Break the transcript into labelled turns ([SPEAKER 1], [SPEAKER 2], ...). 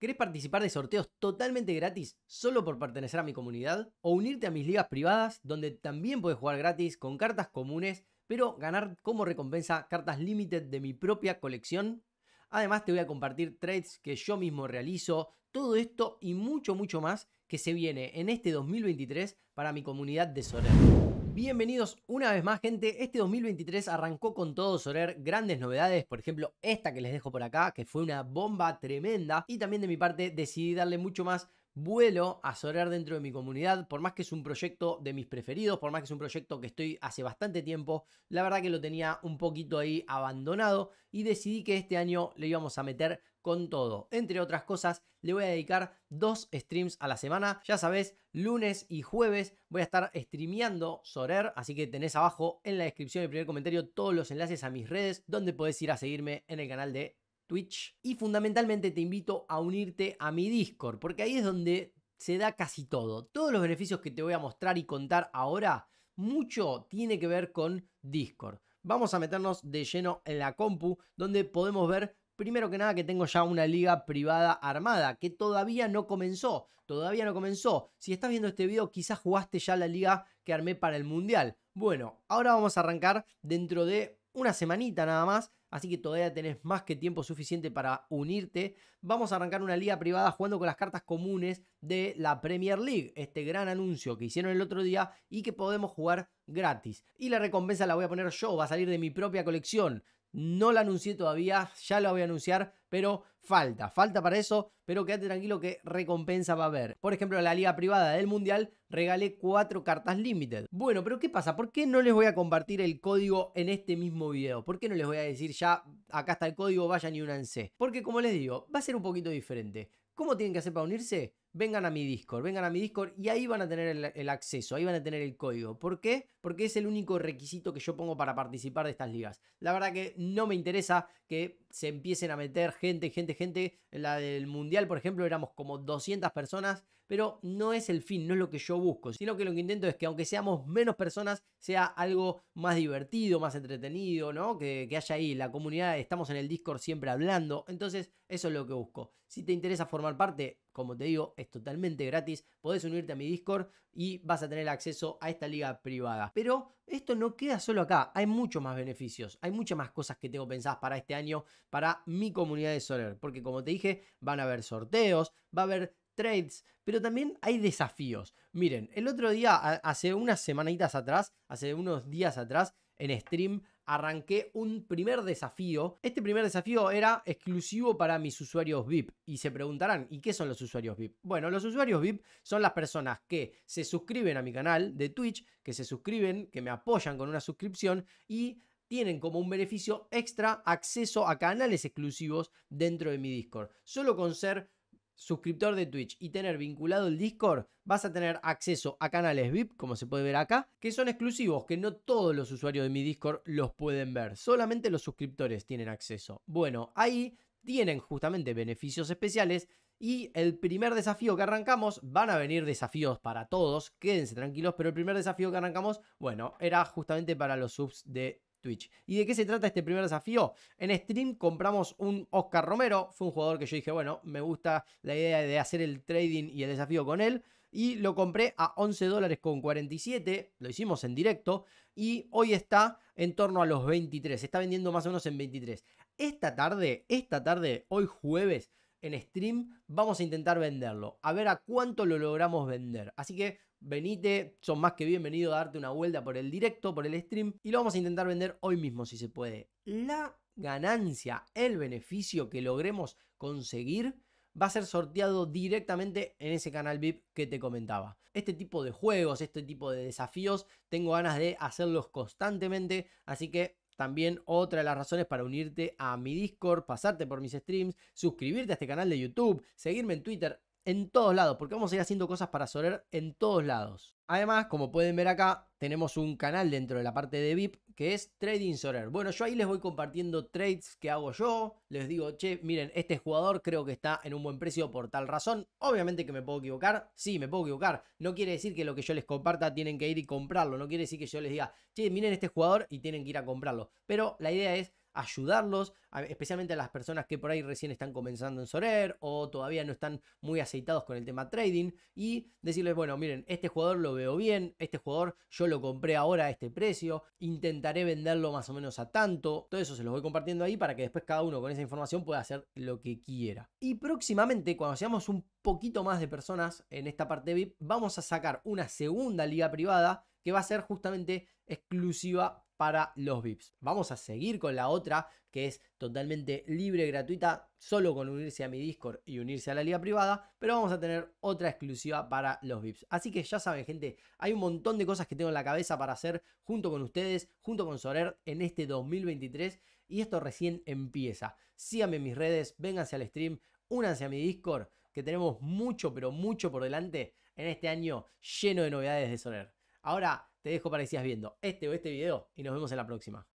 [SPEAKER 1] ¿Querés participar de sorteos totalmente gratis solo por pertenecer a mi comunidad? ¿O unirte a mis ligas privadas donde también puedes jugar gratis con cartas comunes, pero ganar como recompensa cartas limited de mi propia colección? Además te voy a compartir trades que yo mismo realizo, todo esto y mucho mucho más que se viene en este 2023 para mi comunidad de Sorel. Bienvenidos una vez más gente, este 2023 arrancó con todo Zorer, grandes novedades, por ejemplo esta que les dejo por acá, que fue una bomba tremenda y también de mi parte decidí darle mucho más vuelo a Zorer dentro de mi comunidad, por más que es un proyecto de mis preferidos, por más que es un proyecto que estoy hace bastante tiempo, la verdad que lo tenía un poquito ahí abandonado y decidí que este año le íbamos a meter con todo. Entre otras cosas, le voy a dedicar dos streams a la semana. Ya sabes, lunes y jueves voy a estar streameando Sorer, así que tenés abajo en la descripción el primer comentario todos los enlaces a mis redes donde podés ir a seguirme en el canal de Twitch. Y fundamentalmente te invito a unirte a mi Discord, porque ahí es donde se da casi todo. Todos los beneficios que te voy a mostrar y contar ahora, mucho tiene que ver con Discord. Vamos a meternos de lleno en la compu, donde podemos ver Primero que nada que tengo ya una liga privada armada, que todavía no comenzó, todavía no comenzó. Si estás viendo este video, quizás jugaste ya la liga que armé para el Mundial. Bueno, ahora vamos a arrancar dentro de una semanita nada más, así que todavía tenés más que tiempo suficiente para unirte. Vamos a arrancar una liga privada jugando con las cartas comunes de la Premier League, este gran anuncio que hicieron el otro día y que podemos jugar gratis. Y la recompensa la voy a poner yo, va a salir de mi propia colección. No la anuncié todavía, ya la voy a anunciar, pero falta, falta para eso, pero quédate tranquilo que recompensa va a haber. Por ejemplo, a la liga privada del Mundial regalé cuatro cartas limited. Bueno, pero ¿qué pasa? ¿Por qué no les voy a compartir el código en este mismo video? ¿Por qué no les voy a decir ya, acá está el código, vayan y únanse? Porque como les digo, va a ser un poquito diferente. ¿Cómo tienen que hacer para unirse? vengan a mi Discord, vengan a mi Discord y ahí van a tener el, acceso, ahí van a tener el código. ¿Por qué? Porque es el único requisito que yo pongo para participar de estas ligas. La verdad que no me interesa que se empiecen a meter gente, gente, gente. En la del Mundial, por ejemplo, éramos como 200 personas, pero no es el fin, no es lo que yo busco, sino que lo que intento es que aunque seamos menos personas, sea algo más divertido, más entretenido, ¿no? Que, que haya ahí la comunidad, estamos en el Discord siempre hablando, entonces eso es lo que busco. Si te interesa formar parte, como te digo, es totalmente gratis. Podés unirte a mi Discord y vas a tener acceso a esta liga privada. Pero esto no queda solo acá, hay muchos más beneficios, hay muchas más cosas que tengo pensadas para este año para mi comunidad de Soler. Porque como te dije, van a haber sorteos, va a haber trades, pero también hay desafíos. Miren, el otro día, hace unas semanitas atrás, hace unos días atrás, en stream arranqué un primer desafío. Este primer desafío era exclusivo para mis usuarios VIP. Y se preguntarán, ¿y qué son los usuarios VIP? Bueno, los usuarios VIP son las personas que se suscriben a mi canal de Twitch, que se suscriben, que me apoyan con una suscripción y tienen como un beneficio extra acceso a canales exclusivos dentro de mi Discord. Solo con ser suscriptor de Twitch y tener vinculado el Discord, vas a tener acceso a canales VIP, como se puede ver acá, que son exclusivos, que no todos los usuarios de mi Discord los pueden ver, solamente los suscriptores tienen acceso. Bueno, ahí tienen justamente beneficios especiales y el primer desafío que arrancamos, van a venir desafíos para todos, quédense tranquilos, pero el primer desafío que arrancamos, bueno, era justamente para los subs de Twitch. ¿Y de qué se trata este primer desafío? En stream compramos un Oscar Romero, fue un jugador que yo dije, bueno, me gusta la idea de hacer el trading y el desafío con él. Y lo compré a 11 dólares con 47, lo hicimos en directo y hoy está en torno a los 23, está vendiendo más o menos en 23. Esta tarde, esta tarde, hoy jueves, en stream, vamos a intentar venderlo, a ver a cuánto lo logramos vender. Así que venite, son más que bienvenidos a darte una vuelta por el directo, por el stream, y lo vamos a intentar vender hoy mismo si se puede. La ganancia, el beneficio que logremos conseguir va a ser sorteado directamente en ese canal VIP que te comentaba. Este tipo de juegos, este tipo de desafíos, tengo ganas de hacerlos constantemente, así que también otra de las razones para unirte a mi Discord, pasarte por mis streams, suscribirte a este canal de YouTube, seguirme en Twitter, en todos lados, porque vamos a ir haciendo cosas para Soler en todos lados. Además, como pueden ver acá, tenemos un canal dentro de la parte de VIP que es Trading Soler. Bueno, yo ahí les voy compartiendo trades que hago yo. Les digo, che, miren, este jugador creo que está en un buen precio por tal razón. Obviamente que me puedo equivocar. Sí, me puedo equivocar. No quiere decir que lo que yo les comparta tienen que ir y comprarlo. No quiere decir que yo les diga, che, miren este jugador y tienen que ir a comprarlo. Pero la idea es ayudarlos, especialmente a las personas que por ahí recién están comenzando en Sorer o todavía no están muy aceitados con el tema trading y decirles, bueno, miren, este jugador lo veo bien, este jugador yo lo compré ahora a este precio, intentaré venderlo más o menos a tanto, todo eso se los voy compartiendo ahí para que después cada uno con esa información pueda hacer lo que quiera. Y próximamente, cuando seamos un poquito más de personas en esta parte VIP, vamos a sacar una segunda liga privada que va a ser justamente exclusiva para los VIPs. Vamos a seguir con la otra que es totalmente libre, gratuita, solo con unirse a mi Discord y unirse a la liga privada, pero vamos a tener otra exclusiva para los VIPs. Así que ya saben, gente, hay un montón de cosas que tengo en la cabeza para hacer junto con ustedes, junto con Sorer en este 2023 y esto recién empieza. Síganme en mis redes, vénganse al stream, únanse a mi Discord, que tenemos mucho, pero mucho por delante en este año lleno de novedades de Soler. Ahora te dejo para que sigas viendo este o este video y nos vemos en la próxima.